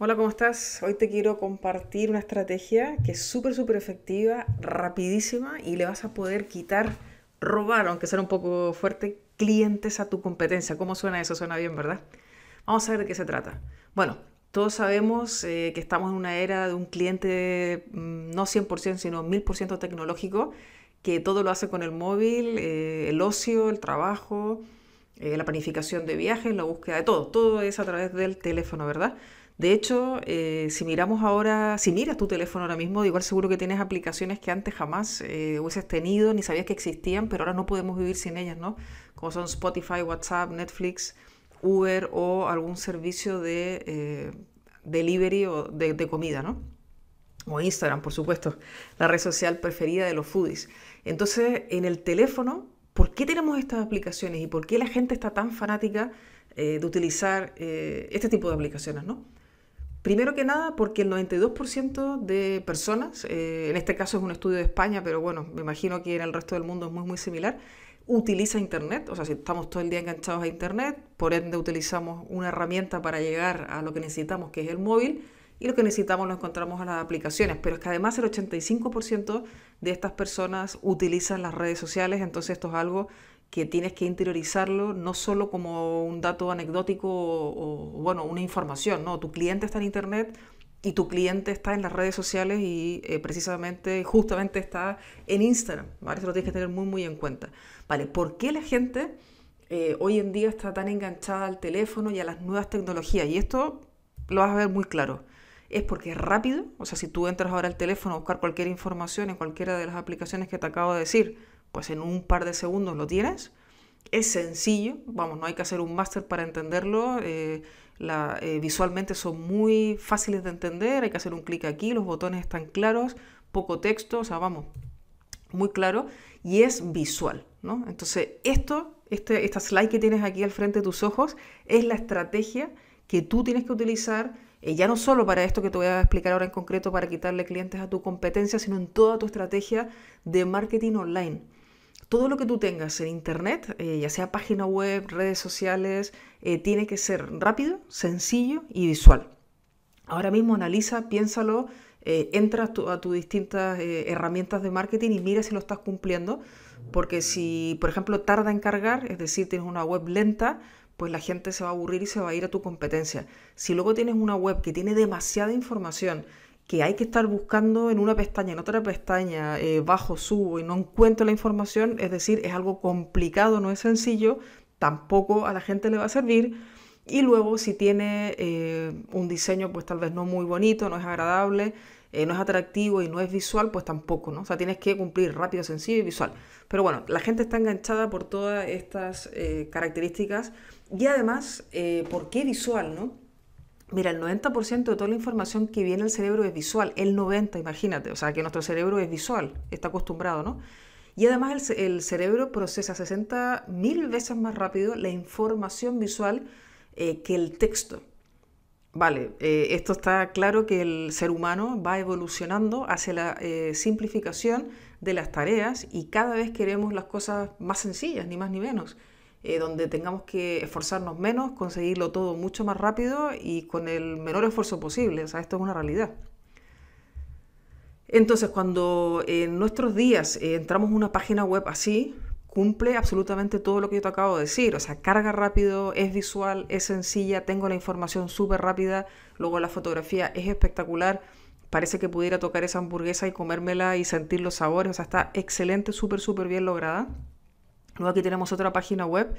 Hola, ¿cómo estás? Hoy te quiero compartir una estrategia que es súper, súper efectiva, rapidísima y le vas a poder quitar, robar, aunque sea un poco fuerte, clientes a tu competencia. ¿Cómo suena eso? Suena bien, ¿verdad? Vamos a ver de qué se trata. Bueno, todos sabemos eh, que estamos en una era de un cliente mm, no 100%, sino 1000% tecnológico, que todo lo hace con el móvil, eh, el ocio, el trabajo, eh, la planificación de viajes, la búsqueda de todo. Todo es a través del teléfono, ¿verdad? De hecho, eh, si miramos ahora, si miras tu teléfono ahora mismo, igual seguro que tienes aplicaciones que antes jamás eh, hubieses tenido, ni sabías que existían, pero ahora no podemos vivir sin ellas, ¿no? Como son Spotify, WhatsApp, Netflix, Uber o algún servicio de eh, delivery o de, de comida, ¿no? O Instagram, por supuesto, la red social preferida de los foodies. Entonces, en el teléfono, ¿por qué tenemos estas aplicaciones y por qué la gente está tan fanática de utilizar este tipo de aplicaciones, ¿no? Primero que nada, porque el 92% de personas, eh, en este caso es un estudio de España, pero bueno, me imagino que en el resto del mundo es muy, muy similar, utiliza Internet. O sea, si estamos todo el día enganchados a Internet, por ende utilizamos una herramienta para llegar a lo que necesitamos, que es el móvil, y lo que necesitamos lo encontramos en las aplicaciones. Pero es que además el 85% de estas personas utilizan las redes sociales, entonces esto es algo que tienes que interiorizarlo no solo como un dato anecdótico o, bueno, una información, no, tu cliente está en internet y tu cliente está en las redes sociales y eh, precisamente, justamente está en Instagram, ¿vale? Eso lo tienes que tener muy, muy en cuenta, ¿vale? ¿Por qué la gente eh, hoy en día está tan enganchada al teléfono y a las nuevas tecnologías? Y esto lo vas a ver muy claro. Es porque es rápido, o sea, si tú entras ahora al teléfono a buscar cualquier información en cualquiera de las aplicaciones que te acabo de decir, pues en un par de segundos lo tienes. Es sencillo, vamos, no hay que hacer un máster para entenderlo. Eh, la, eh, visualmente son muy fáciles de entender, hay que hacer un clic aquí, los botones están claros, poco texto, o sea, vamos, muy claro y es visual, ¿no? Entonces, esto, este, esta slide que tienes aquí al frente de tus ojos es la estrategia que tú tienes que utilizar eh, ya no solo para esto que te voy a explicar ahora en concreto para quitarle clientes a tu competencia, sino en toda tu estrategia de marketing online todo lo que tú tengas en Internet, eh, ya sea página web, redes sociales, eh, tiene que ser rápido, sencillo y visual. Ahora mismo analiza, piénsalo, eh, entra a tus distintas herramientas de marketing y mira si lo estás cumpliendo, porque si, por ejemplo, tarda en cargar, es decir, tienes una web lenta, pues la gente se va a aburrir y se va a ir a tu competencia. Si luego tienes una web que tiene demasiada información, que hay que estar buscando en una pestaña, en otra pestaña, eh, bajo, subo y no encuentro la información, es decir, es algo complicado, no es sencillo, tampoco a la gente le va a servir. Y luego si tiene eh, un diseño pues tal vez no muy bonito, no es agradable, eh, no es atractivo y no es visual, pues tampoco, ¿no? O sea, tienes que cumplir rápido, sencillo y visual. Pero bueno, la gente está enganchada por todas estas características y además, ¿por qué visual, no? Mira, el 90% de toda la información que viene al cerebro es visual, el 90%, imagínate, o sea que nuestro cerebro es visual, está acostumbrado, ¿no? Y además el, cerebro procesa 60 mil veces más rápido la información visual eh, que el texto. Vale, eh, esto está claro que el ser humano va evolucionando hacia la eh, simplificación de las tareas y cada vez queremos las cosas más sencillas, ni más ni menos. Eh, donde tengamos que esforzarnos menos, conseguirlo todo mucho más rápido y con el menor esfuerzo posible. O sea, esto es una realidad. Entonces, cuando en nuestros días eh, entramos en una página web así, cumple absolutamente todo lo que yo te acabo de decir. O sea, carga rápido, es visual, es sencilla, tengo la información súper rápida, luego la fotografía es espectacular. Parece que pudiera tocar esa hamburguesa y comérmela y sentir los sabores. O sea, está excelente, súper, súper bien lograda. Luego aquí tenemos otra página web.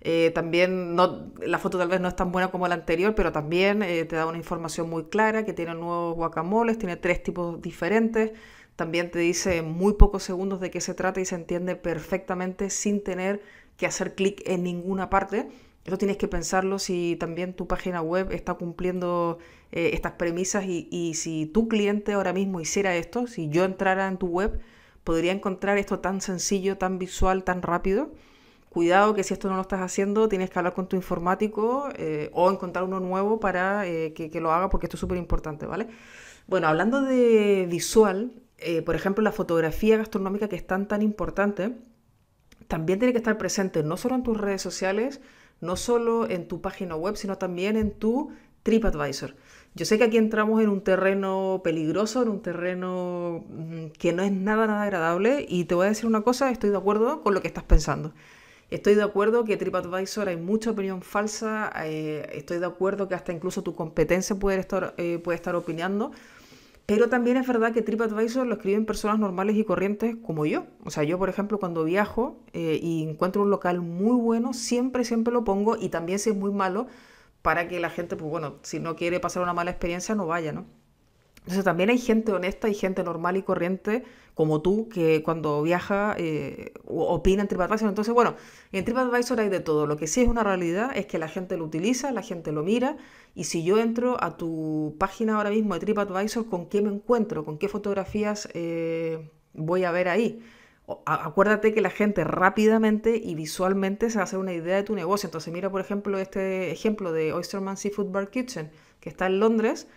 Eh, también no, la foto tal vez no es tan buena como la anterior, pero también eh, te da una información muy clara que tiene nuevos guacamoles, tiene tres tipos diferentes. También te dice muy pocos segundos de qué se trata y se entiende perfectamente sin tener que hacer clic en ninguna parte. Eso tienes que pensarlo si también tu página web está cumpliendo eh, estas premisas y si tu cliente ahora mismo hiciera esto, si yo entrara en tu web, podría encontrar esto tan sencillo, tan visual, tan rápido. Cuidado que si esto no lo estás haciendo, tienes que hablar con tu informático eh, o encontrar uno nuevo para eh, que, lo haga porque esto es súper importante, ¿vale? Bueno, hablando de visual, eh, por ejemplo, la fotografía gastronómica que es tan, tan importante, también tiene que estar presente no solo en tus redes sociales, no solo en tu página web, sino también en tu TripAdvisor. Yo sé que aquí entramos en un terreno peligroso, en un terreno mm, que no es nada, nada agradable y te voy a decir una cosa, estoy de acuerdo con lo que estás pensando. Estoy de acuerdo que TripAdvisor hay mucha opinión falsa, eh, estoy de acuerdo que hasta incluso tu competencia puede estar, eh, puede estar opinando, pero también es verdad que TripAdvisor lo escriben personas normales y corrientes como yo. O sea, yo por ejemplo cuando viajo eh, y encuentro un local muy bueno, siempre, siempre lo pongo y también si es muy malo, para que la gente, pues bueno, si no quiere pasar una mala experiencia, no vaya, ¿no? Entonces también hay gente honesta y gente normal y corriente como tú que cuando viaja eh, opina en TripAdvisor. Entonces, bueno, en TripAdvisor hay de todo. Lo que sí es una realidad es que la gente lo utiliza, la gente lo mira y si yo entro a tu página ahora mismo de TripAdvisor, ¿con qué me encuentro? ¿Con qué fotografías eh, voy a ver ahí? acuérdate que la gente rápidamente y visualmente se hace una idea de tu negocio. Entonces mira, por ejemplo, este ejemplo de Oysterman Seafood Bar Kitchen, que está en Londres.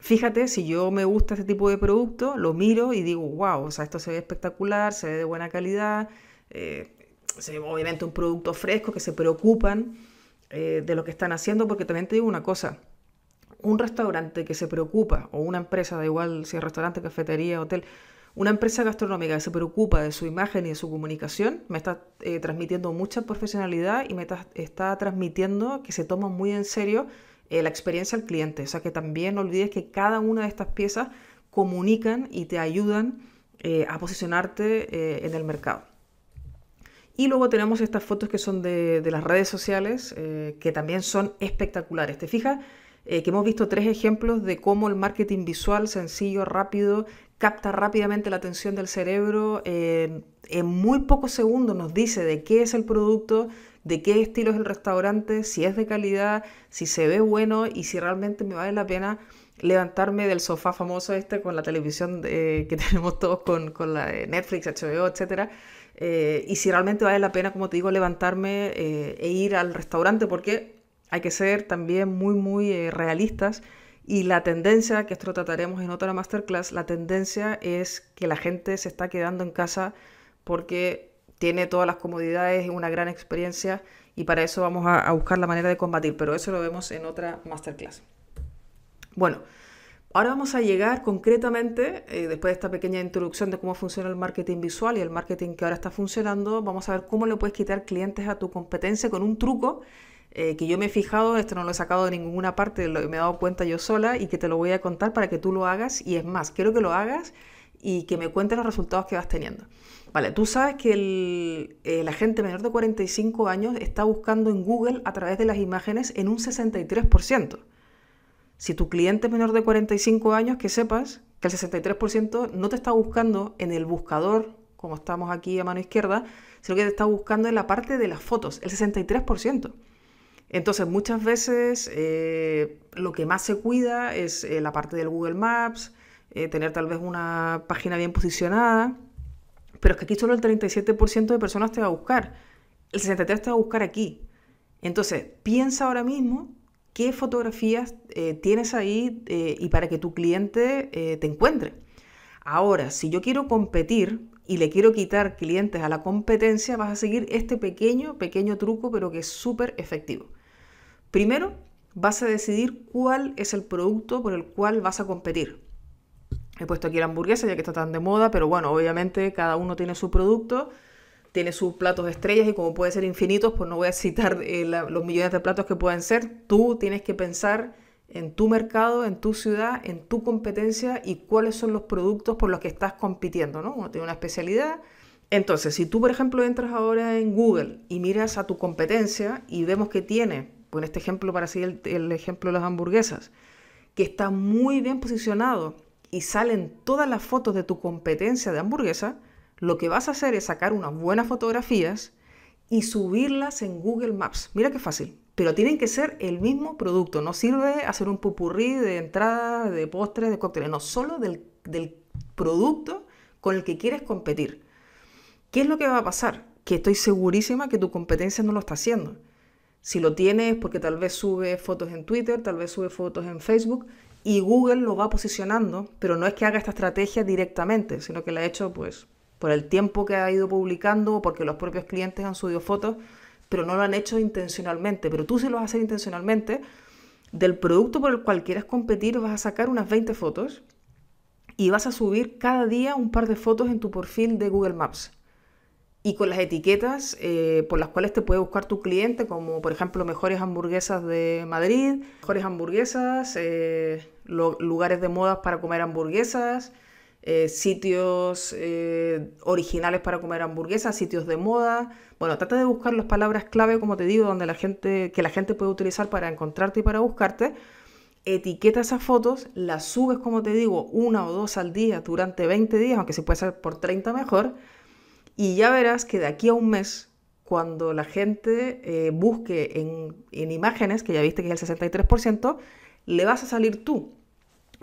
Fíjate, si yo me gusta este tipo de producto, lo miro y digo, wow, o sea, esto se ve espectacular, se ve de buena calidad, eh, se obviamente un producto fresco, que se preocupan eh, de lo que están haciendo, porque también te digo una cosa, un restaurante que se preocupa, o una empresa, da igual si es restaurante, cafetería, hotel, una empresa gastronómica que se preocupa de su imagen y de su comunicación me está eh, transmitiendo mucha profesionalidad y me está, transmitiendo que se toma muy en serio eh, la experiencia al cliente. O sea que también no olvides que cada una de estas piezas comunican y te ayudan eh, a posicionarte en el mercado. Y luego tenemos estas fotos que son de, de las redes sociales, que también son espectaculares. ¿Te fijas? Eh, que hemos visto tres ejemplos de cómo el marketing visual sencillo, rápido, capta rápidamente la atención del cerebro, en muy pocos segundos nos dice de qué es el producto, de qué estilo es el restaurante, si es de calidad, si se ve bueno y si realmente me vale la pena levantarme del sofá famoso este con la televisión eh, que tenemos todos con, la eh, Netflix, HBO, etcétera. y si realmente vale la pena, como te digo, levantarme e ir al restaurante, porque hay que ser también muy, muy eh, realistas y la tendencia, que esto trataremos en otra masterclass, la tendencia es que la gente se está quedando en casa porque tiene todas las comodidades y una gran experiencia y para eso vamos a, buscar la manera de combatir, pero eso lo vemos en otra masterclass. Bueno, Ahora vamos a llegar concretamente, eh, después de esta pequeña introducción de cómo funciona el marketing visual y el marketing que ahora está funcionando, vamos a ver cómo le puedes quitar clientes a tu competencia con un truco eh, que yo me he fijado, esto no lo he sacado de ninguna parte, lo, me he dado cuenta yo sola y que te lo voy a contar para que tú lo hagas y es más, quiero que lo hagas y que me cuentes los resultados que vas teniendo. Vale, tú sabes que eh, la gente menor de 45 años está buscando en Google a través de las imágenes en un 63%. Si tu cliente es menor de 45 años, que sepas que el 63% no te está buscando en el buscador, como estamos aquí a mano izquierda, sino que te está buscando en la parte de las fotos, el 63%. Entonces, muchas veces eh, lo que más se cuida es eh, la parte del Google Maps, eh, tener tal vez una página bien posicionada, pero es que aquí solo el 37% de personas te va a buscar, el 63% te va a buscar aquí. Entonces, piensa ahora mismo qué fotografías tienes ahí y para que tu cliente te encuentre. Ahora, si yo quiero competir y le quiero quitar clientes a la competencia, vas a seguir este pequeño, pequeño truco, pero que es súper efectivo. Primero, vas a decidir cuál es el producto por el cual vas a competir. He puesto aquí la hamburguesa ya que está tan de moda, pero bueno, obviamente cada uno tiene su producto, tiene sus platos de estrellas y como pueden ser infinitos, pues no voy a citar eh, los millones de platos que pueden ser. Tú tienes que pensar en tu mercado, en tu ciudad, en tu competencia y cuáles son los productos por los que estás compitiendo, ¿no? Uno tiene una especialidad. Entonces, si tú, por ejemplo, entras ahora en Google y miras a tu competencia y vemos que tiene con este ejemplo para seguir el, ejemplo de las hamburguesas, que está muy bien posicionado y salen todas las fotos de tu competencia de hamburguesa, lo que vas a hacer es sacar unas buenas fotografías y subirlas en Google Maps. Mira qué fácil. Pero tienen que ser el mismo producto. No sirve hacer un pupurrí de entrada, de postres, de cócteles. No, solo del, del producto con el que quieres competir. ¿Qué es lo que va a pasar? Que estoy segurísima que tu competencia no lo está haciendo. Si lo tiene porque tal vez sube fotos en Twitter, tal vez sube fotos en Facebook y Google lo va posicionando, pero no es que haga esta estrategia directamente, sino que la ha hecho pues por el tiempo que ha ido publicando o porque los propios clientes han subido fotos, pero no lo han hecho intencionalmente. Pero tú si lo vas a hacer intencionalmente, del producto por el cual quieres competir vas a sacar unas 20 fotos y vas a subir cada día un par de fotos en tu perfil de Google Maps y con las etiquetas eh, por las cuales te puede buscar tu cliente, como por ejemplo mejores hamburguesas de Madrid, mejores hamburguesas, eh, lugares de modas para comer hamburguesas, eh, sitios originales para comer hamburguesas, sitios de moda. Bueno, trata de buscar las palabras clave, como te digo, donde la gente, que la gente puede utilizar para encontrarte y para buscarte. Etiqueta esas fotos, las subes, como te digo, una o dos al día durante 20 días, aunque se puede hacer por 30 mejor y ya verás que de aquí a un mes, cuando la gente eh, busque en, imágenes, que ya viste que es el 63%, le vas a salir tú.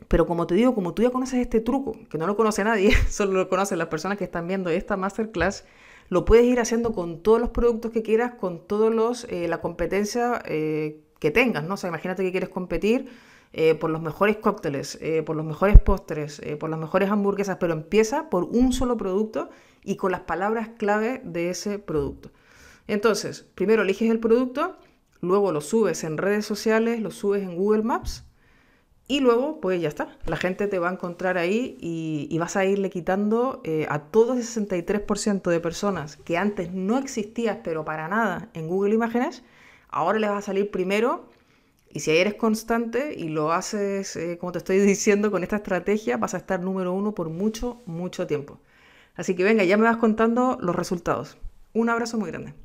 Pero como te digo, como tú ya conoces este truco, que no lo conoce nadie, solo lo conocen las personas que están viendo esta masterclass, lo puedes ir haciendo con todos los productos que quieras, con todos los eh, la competencia eh, que tengas, ¿no? imagínate que quieres competir eh, por los mejores cócteles, eh, por los mejores postres, eh, por las mejores hamburguesas, pero empieza por un solo producto y con las palabras clave de ese producto. Entonces, primero eliges el producto, luego lo subes en redes sociales, lo subes en Google Maps y luego, pues ya está, la gente te va a encontrar ahí y, vas a irle quitando a todo ese 63% de personas que antes no existías, pero para nada, en Google Imágenes, ahora les va a salir primero y si ahí eres constante y lo haces, eh, como te estoy diciendo, con esta estrategia, vas a estar número uno por mucho, mucho tiempo. Así que venga, ya me vas contando los resultados. Un abrazo muy grande.